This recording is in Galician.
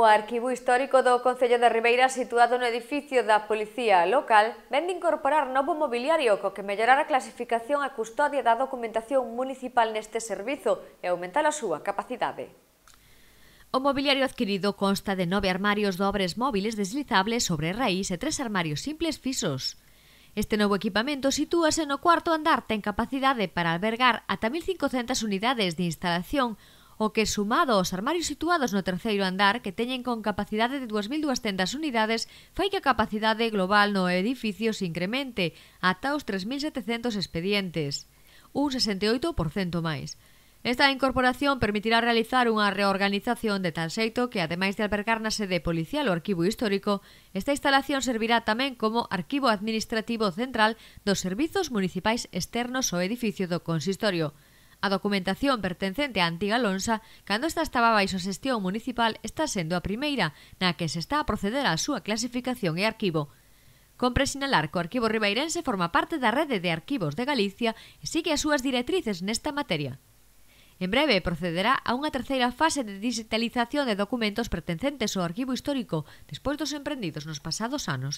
O Arquivo Histórico do Concello de Ribeira, situado no edificio da Policía Local, ven de incorporar novo mobiliario co que mellorar a clasificación e custodia da documentación municipal neste servizo e aumentar a súa capacidade. O mobiliario adquirido consta de nove armarios dobres móviles deslizables sobre raíz e tres armarios simples fixos. Este novo equipamento sitúase no cuarto andar ten capacidade para albergar ata 1.500 unidades de instalación o que sumado aos armarios situados no terceiro andar que teñen con capacidade de 2.200 unidades fai que a capacidade global no edificio se incremente ata os 3.700 expedientes, un 68% máis. Esta incorporación permitirá realizar unha reorganización de tal xeito que, ademais de albergar na sede policial o arquivo histórico, esta instalación servirá tamén como arquivo administrativo central dos servizos municipais externos ao edificio do consistorio. A documentación pertencente á antiga lonsa, cando esta estaba baixo a xestión municipal, está sendo a primeira na que se está a proceder á súa clasificación e arquivo. Compre sinalar que o arquivo ribeirense forma parte da rede de arquivos de Galicia e sigue as súas directrices nesta materia. En breve procederá a unha terceira fase de digitalización de documentos pertencentes ao arquivo histórico despois dos emprendidos nos pasados anos.